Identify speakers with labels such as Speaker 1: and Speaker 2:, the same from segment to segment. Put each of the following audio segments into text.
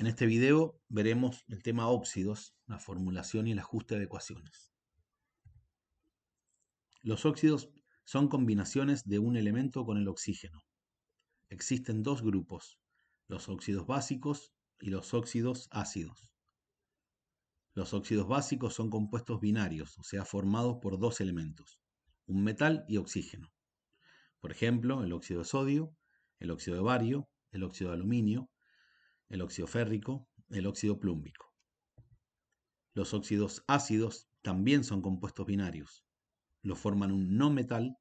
Speaker 1: En este video veremos el tema óxidos, la formulación y el ajuste de ecuaciones. Los óxidos son combinaciones de un elemento con el oxígeno. Existen dos grupos, los óxidos básicos y los óxidos ácidos. Los óxidos básicos son compuestos binarios, o sea, formados por dos elementos, un metal y oxígeno. Por ejemplo, el óxido de sodio, el óxido de bario, el óxido de aluminio, el óxido férrico, el óxido plúmbico. Los óxidos ácidos también son compuestos binarios. Los forman un no metal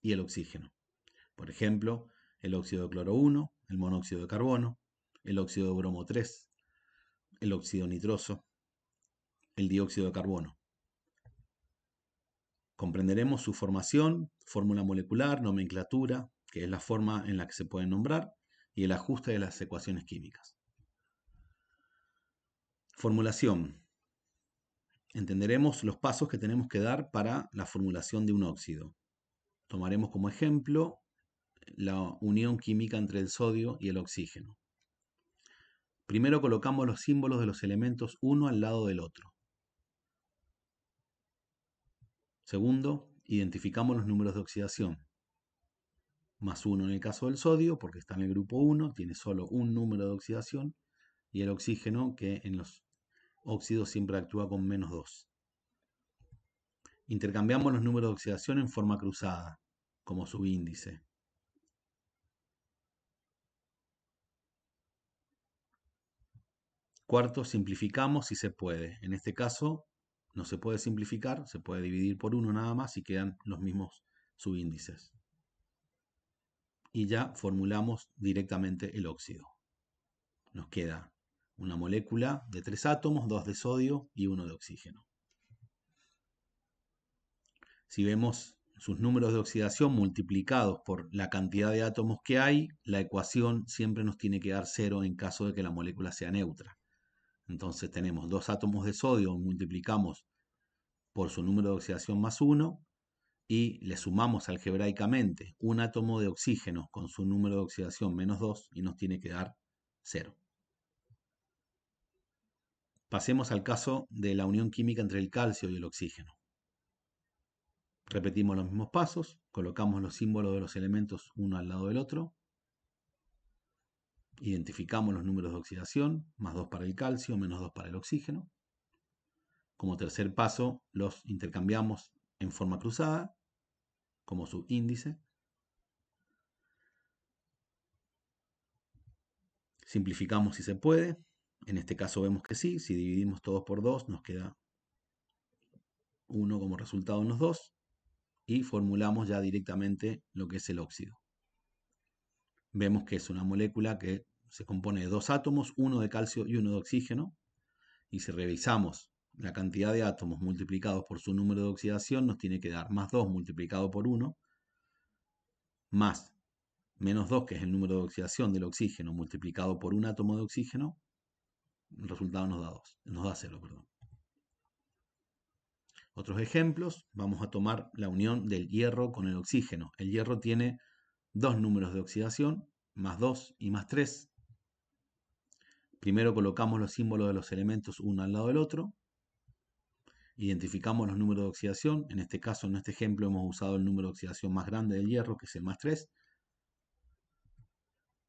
Speaker 1: y el oxígeno. Por ejemplo, el óxido de cloro 1, el monóxido de carbono, el óxido de bromo 3, el óxido nitroso, el dióxido de carbono. Comprenderemos su formación, fórmula molecular, nomenclatura, que es la forma en la que se pueden nombrar, y el ajuste de las ecuaciones químicas. Formulación. Entenderemos los pasos que tenemos que dar para la formulación de un óxido. Tomaremos como ejemplo la unión química entre el sodio y el oxígeno. Primero colocamos los símbolos de los elementos uno al lado del otro. Segundo, identificamos los números de oxidación. Más uno en el caso del sodio, porque está en el grupo 1, tiene solo un número de oxidación, y el oxígeno que en los óxido siempre actúa con menos 2. Intercambiamos los números de oxidación en forma cruzada, como subíndice. Cuarto, simplificamos si se puede. En este caso no se puede simplificar, se puede dividir por uno nada más y quedan los mismos subíndices. Y ya formulamos directamente el óxido. Nos queda una molécula de tres átomos, dos de sodio y uno de oxígeno. Si vemos sus números de oxidación multiplicados por la cantidad de átomos que hay, la ecuación siempre nos tiene que dar cero en caso de que la molécula sea neutra. Entonces tenemos dos átomos de sodio, multiplicamos por su número de oxidación más uno, y le sumamos algebraicamente un átomo de oxígeno con su número de oxidación menos 2 y nos tiene que dar cero. Pasemos al caso de la unión química entre el calcio y el oxígeno. Repetimos los mismos pasos, colocamos los símbolos de los elementos uno al lado del otro, identificamos los números de oxidación, más 2 para el calcio, menos 2 para el oxígeno. Como tercer paso, los intercambiamos en forma cruzada, como subíndice. Simplificamos si se puede, en este caso vemos que sí, si dividimos todos por 2 nos queda 1 como resultado en los dos y formulamos ya directamente lo que es el óxido. Vemos que es una molécula que se compone de dos átomos, uno de calcio y uno de oxígeno, y si revisamos la cantidad de átomos multiplicados por su número de oxidación, nos tiene que dar más 2 multiplicado por 1, más menos 2, que es el número de oxidación del oxígeno, multiplicado por un átomo de oxígeno, resultado nos da 2, nos da 0, perdón. Otros ejemplos, vamos a tomar la unión del hierro con el oxígeno. El hierro tiene dos números de oxidación, más 2 y más 3. Primero colocamos los símbolos de los elementos uno al lado del otro. Identificamos los números de oxidación. En este caso, en este ejemplo, hemos usado el número de oxidación más grande del hierro, que es el más 3.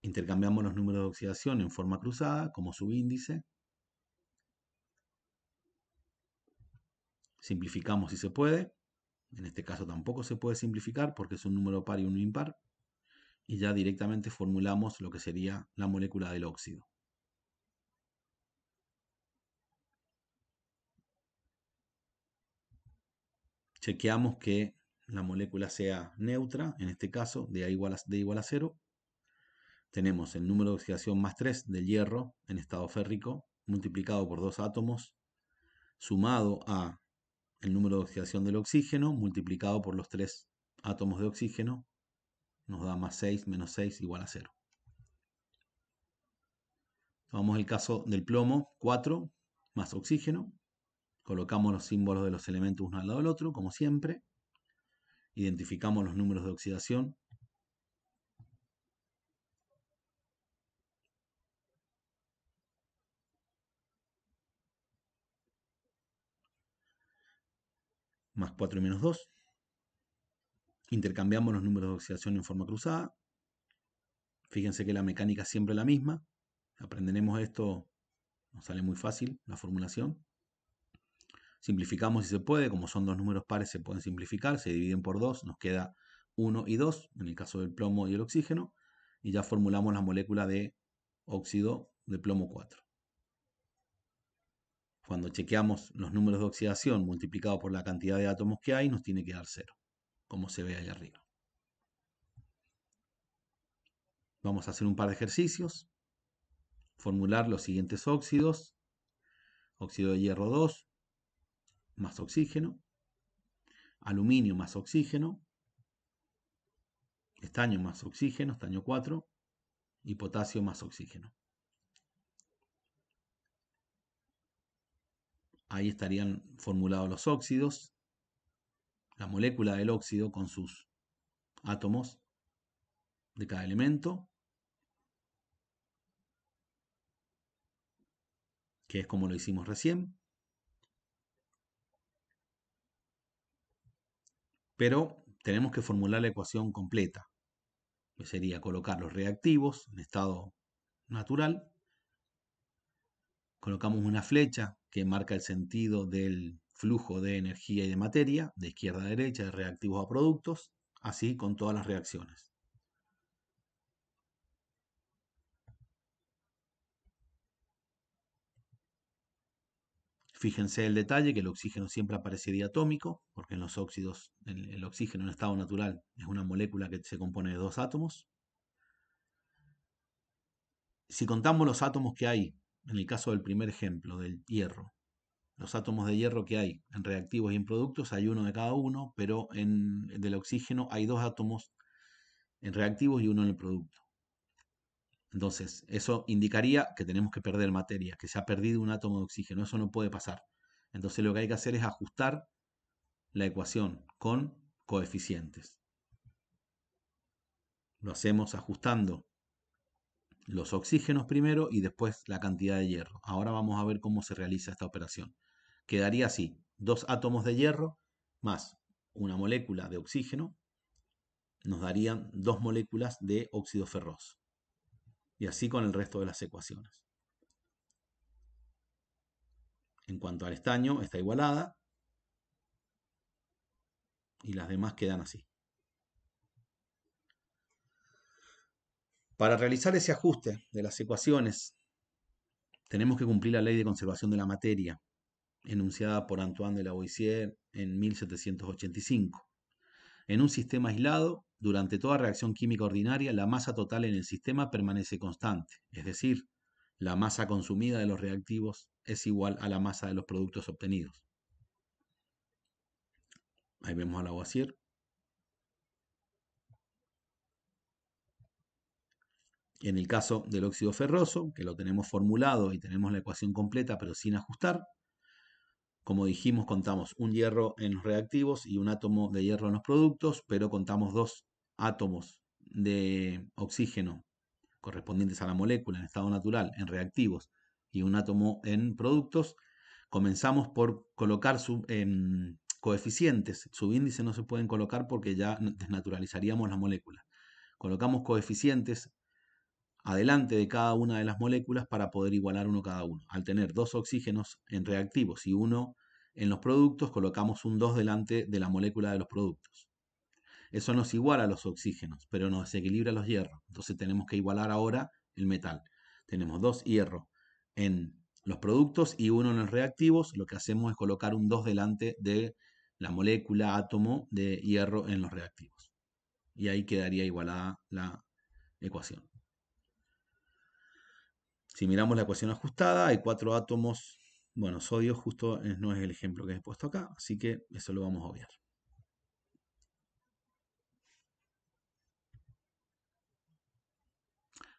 Speaker 1: Intercambiamos los números de oxidación en forma cruzada como subíndice. Simplificamos si se puede. En este caso tampoco se puede simplificar porque es un número par y un impar. Y ya directamente formulamos lo que sería la molécula del óxido. Chequeamos que la molécula sea neutra, en este caso de igual a, de igual a 0, tenemos el número de oxidación más 3 del hierro en estado férrico multiplicado por dos átomos sumado a el número de oxidación del oxígeno multiplicado por los tres átomos de oxígeno nos da más 6 menos 6 igual a 0. Tomamos el caso del plomo 4 más oxígeno. Colocamos los símbolos de los elementos uno al lado del otro, como siempre. Identificamos los números de oxidación más 4 y menos 2. Intercambiamos los números de oxidación en forma cruzada. Fíjense que la mecánica es siempre la misma. Aprenderemos esto, nos sale muy fácil la formulación. Simplificamos si se puede, como son dos números pares se pueden simplificar, se dividen por 2, nos queda 1 y 2, en el caso del plomo y el oxígeno, y ya formulamos la molécula de óxido de plomo 4. Cuando chequeamos los números de oxidación multiplicado por la cantidad de átomos que hay, nos tiene que dar cero, como se ve ahí arriba. Vamos a hacer un par de ejercicios. Formular los siguientes óxidos. Óxido de hierro 2 más oxígeno. Aluminio más oxígeno. Estaño más oxígeno, estaño 4. Y potasio más oxígeno. Ahí estarían formulados los óxidos, la molécula del óxido con sus átomos de cada elemento, que es como lo hicimos recién. Pero tenemos que formular la ecuación completa, que sería colocar los reactivos en estado natural colocamos una flecha que marca el sentido del flujo de energía y de materia, de izquierda a derecha, de reactivos a productos, así con todas las reacciones. Fíjense el detalle que el oxígeno siempre aparece diatómico, porque en los óxidos el, el oxígeno en estado natural es una molécula que se compone de dos átomos. Si contamos los átomos que hay en el caso del primer ejemplo, del hierro. Los átomos de hierro que hay en reactivos y en productos, hay uno de cada uno, pero en del oxígeno hay dos átomos en reactivos y uno en el producto. Entonces, eso indicaría que tenemos que perder materia, que se ha perdido un átomo de oxígeno. Eso no puede pasar. Entonces, lo que hay que hacer es ajustar la ecuación con coeficientes. Lo hacemos ajustando los oxígenos primero y después la cantidad de hierro. Ahora vamos a ver cómo se realiza esta operación. Quedaría así, dos átomos de hierro más una molécula de oxígeno nos darían dos moléculas de óxido ferroso. Y así con el resto de las ecuaciones. En cuanto al estaño, está igualada. Y las demás quedan así. Para realizar ese ajuste de las ecuaciones, tenemos que cumplir la ley de conservación de la materia, enunciada por Antoine de Lavoisier en 1785. En un sistema aislado, durante toda reacción química ordinaria, la masa total en el sistema permanece constante, es decir, la masa consumida de los reactivos es igual a la masa de los productos obtenidos. Ahí vemos a Lavoisier En el caso del óxido ferroso, que lo tenemos formulado y tenemos la ecuación completa pero sin ajustar, como dijimos, contamos un hierro en los reactivos y un átomo de hierro en los productos, pero contamos dos átomos de oxígeno correspondientes a la molécula en estado natural en reactivos y un átomo en productos. Comenzamos por colocar coeficientes. Subíndices no se pueden colocar porque ya desnaturalizaríamos la molécula. Colocamos coeficientes adelante de cada una de las moléculas para poder igualar uno cada uno. Al tener dos oxígenos en reactivos y uno en los productos, colocamos un 2 delante de la molécula de los productos. Eso nos iguala los oxígenos, pero nos desequilibra los hierros. Entonces tenemos que igualar ahora el metal. Tenemos dos hierros en los productos y uno en los reactivos. Lo que hacemos es colocar un 2 delante de la molécula átomo de hierro en los reactivos. Y ahí quedaría igualada la ecuación. Si miramos la ecuación ajustada, hay cuatro átomos, bueno, sodio justo eh, no es el ejemplo que he puesto acá, así que eso lo vamos a obviar.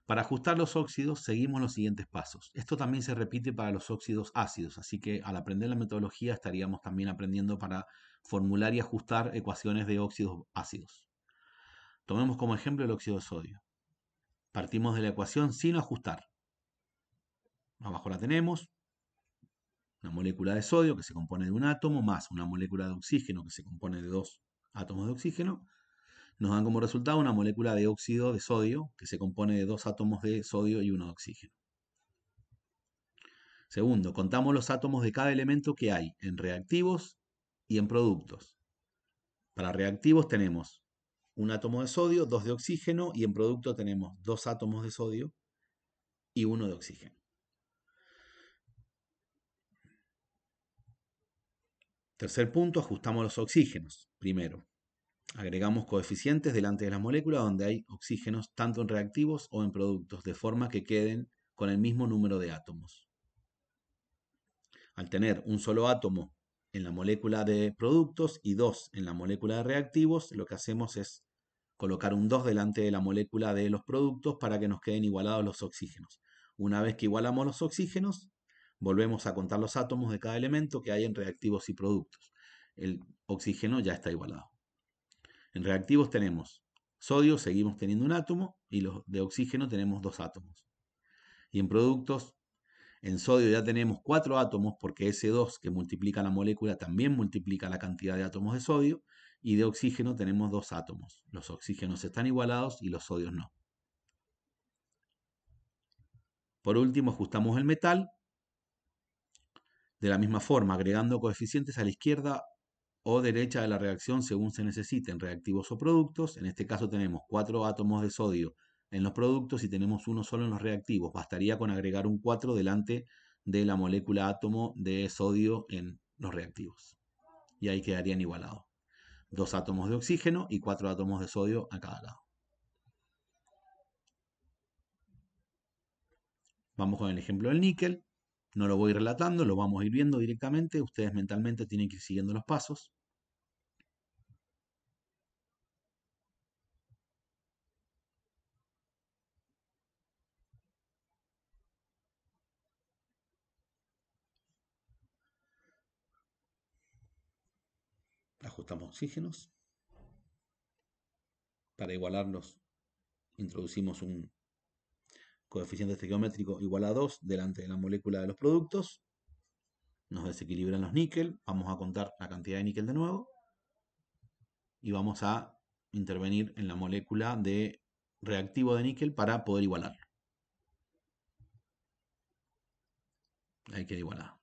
Speaker 1: Para ajustar los óxidos seguimos los siguientes pasos. Esto también se repite para los óxidos ácidos, así que al aprender la metodología estaríamos también aprendiendo para formular y ajustar ecuaciones de óxidos ácidos. Tomemos como ejemplo el óxido de sodio. Partimos de la ecuación sin ajustar. Abajo la tenemos. Una molécula de sodio que se compone de un átomo más una molécula de oxígeno que se compone de dos átomos de oxígeno. Nos dan como resultado una molécula de óxido de sodio que se compone de dos átomos de sodio y uno de oxígeno. Segundo, contamos los átomos de cada elemento que hay en reactivos y en productos. Para reactivos tenemos un átomo de sodio, dos de oxígeno y en producto tenemos dos átomos de sodio y uno de oxígeno. Tercer punto, ajustamos los oxígenos. Primero, agregamos coeficientes delante de las moléculas donde hay oxígenos tanto en reactivos o en productos, de forma que queden con el mismo número de átomos. Al tener un solo átomo en la molécula de productos y dos en la molécula de reactivos, lo que hacemos es colocar un 2 delante de la molécula de los productos para que nos queden igualados los oxígenos. Una vez que igualamos los oxígenos, Volvemos a contar los átomos de cada elemento que hay en reactivos y productos. El oxígeno ya está igualado. En reactivos tenemos sodio, seguimos teniendo un átomo, y los de oxígeno tenemos dos átomos. Y en productos, en sodio ya tenemos cuatro átomos, porque ese 2 que multiplica la molécula también multiplica la cantidad de átomos de sodio, y de oxígeno tenemos dos átomos. Los oxígenos están igualados y los sodios no. Por último, ajustamos el metal de la misma forma, agregando coeficientes a la izquierda o derecha de la reacción según se necesiten reactivos o productos. En este caso tenemos cuatro átomos de sodio en los productos y tenemos uno solo en los reactivos. Bastaría con agregar un 4 delante de la molécula átomo de sodio en los reactivos. Y ahí quedarían igualados. Dos átomos de oxígeno y cuatro átomos de sodio a cada lado. Vamos con el ejemplo del níquel. No lo voy relatando, lo vamos a ir viendo directamente. Ustedes mentalmente tienen que ir siguiendo los pasos. Ajustamos oxígenos. Para igualarlos, introducimos un coeficiente estequiométrico igual a 2 delante de la molécula de los productos. Nos desequilibran los níquel, vamos a contar la cantidad de níquel de nuevo. Y vamos a intervenir en la molécula de reactivo de níquel para poder igualarlo. Ahí queda igualar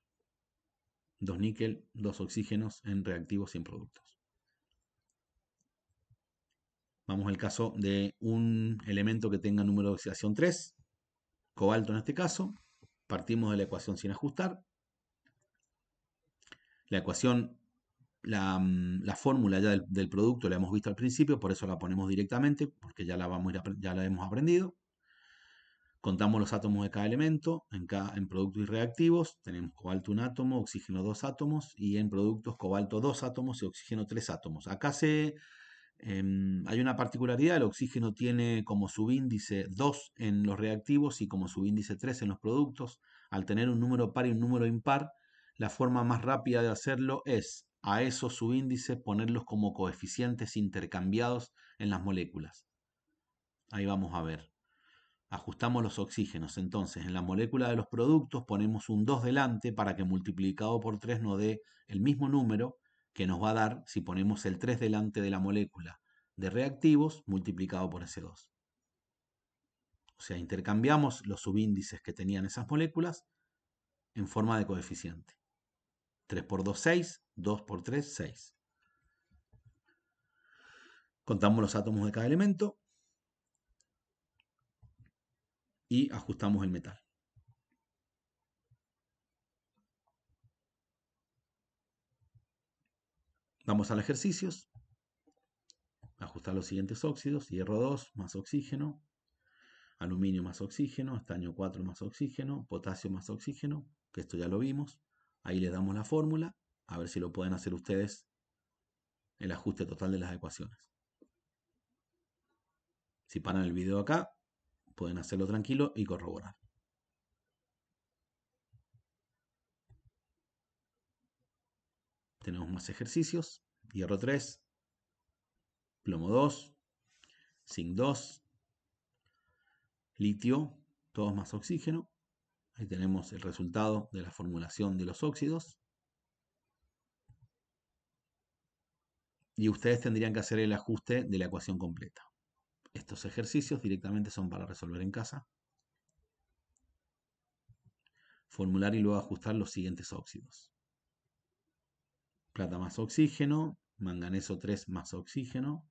Speaker 1: Dos níquel, dos oxígenos en reactivos y en productos. Vamos al caso de un elemento que tenga número de oxidación 3 cobalto en este caso, partimos de la ecuación sin ajustar. La ecuación, la, mm, fórmula ya del, producto la hemos visto al principio, por eso la ponemos directamente, porque ya la, vamos ya la hemos aprendido. Contamos los átomos de cada elemento, en, cada, en productos y reactivos tenemos cobalto un átomo, oxígeno dos átomos y en productos cobalto dos átomos y oxígeno tres átomos. Acá se, Em, hay una particularidad, el oxígeno tiene como subíndice 2 en los reactivos y como subíndice 3 en los productos. Al tener un número par y un número impar, la forma más rápida de hacerlo es a esos subíndices ponerlos como coeficientes intercambiados en las moléculas. Ahí vamos a ver. Ajustamos los oxígenos. Entonces, en la molécula de los productos ponemos un 2 delante para que multiplicado por 3 nos dé el mismo número que nos va a dar si ponemos el 3 delante de la molécula de reactivos multiplicado por ese 2. O sea, intercambiamos los subíndices que tenían esas moléculas en forma de coeficiente. 3 por 2, 6. 2 por 3, 6. Contamos los átomos de cada elemento y ajustamos el metal. Vamos al ejercicios. Ajustar los siguientes óxidos. Hierro 2 más oxígeno. Aluminio más oxígeno. Estaño 4 más oxígeno. Potasio más oxígeno. Que esto ya lo vimos. Ahí le damos la fórmula. A ver si lo pueden hacer ustedes el ajuste total de las ecuaciones. Si paran el video acá, pueden hacerlo tranquilo y corroborar. tenemos más ejercicios. Hierro 3, plomo 2, zinc 2, litio, todos más oxígeno. Ahí tenemos el resultado de la formulación de los óxidos. Y ustedes tendrían que hacer el ajuste de la ecuación completa. Estos ejercicios directamente son para resolver en casa. Formular y luego ajustar los siguientes óxidos plata más oxígeno, manganeso 3 más oxígeno,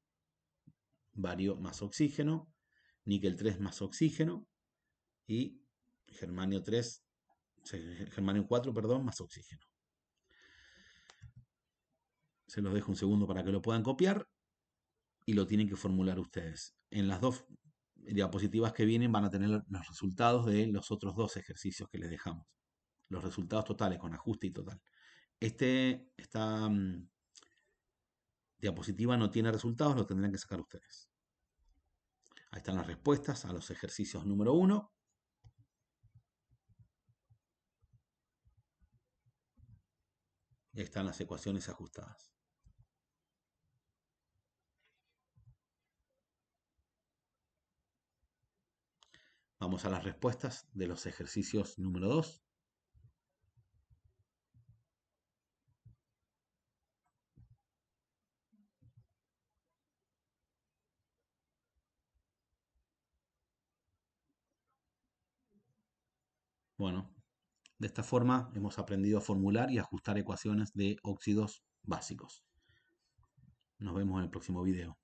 Speaker 1: bario más oxígeno, níquel 3 más oxígeno y germanio 3, germanio 4, perdón, más oxígeno. Se los dejo un segundo para que lo puedan copiar y lo tienen que formular ustedes. En las dos diapositivas que vienen van a tener los resultados de los otros dos ejercicios que les dejamos. Los resultados totales con ajuste y total. Este, esta mm, diapositiva no tiene resultados, lo tendrán que sacar ustedes. Ahí están las respuestas a los ejercicios número 1. Ahí están las ecuaciones ajustadas. Vamos a las respuestas de los ejercicios número 2. De esta forma hemos aprendido a formular y ajustar ecuaciones de óxidos básicos. Nos vemos en el próximo video.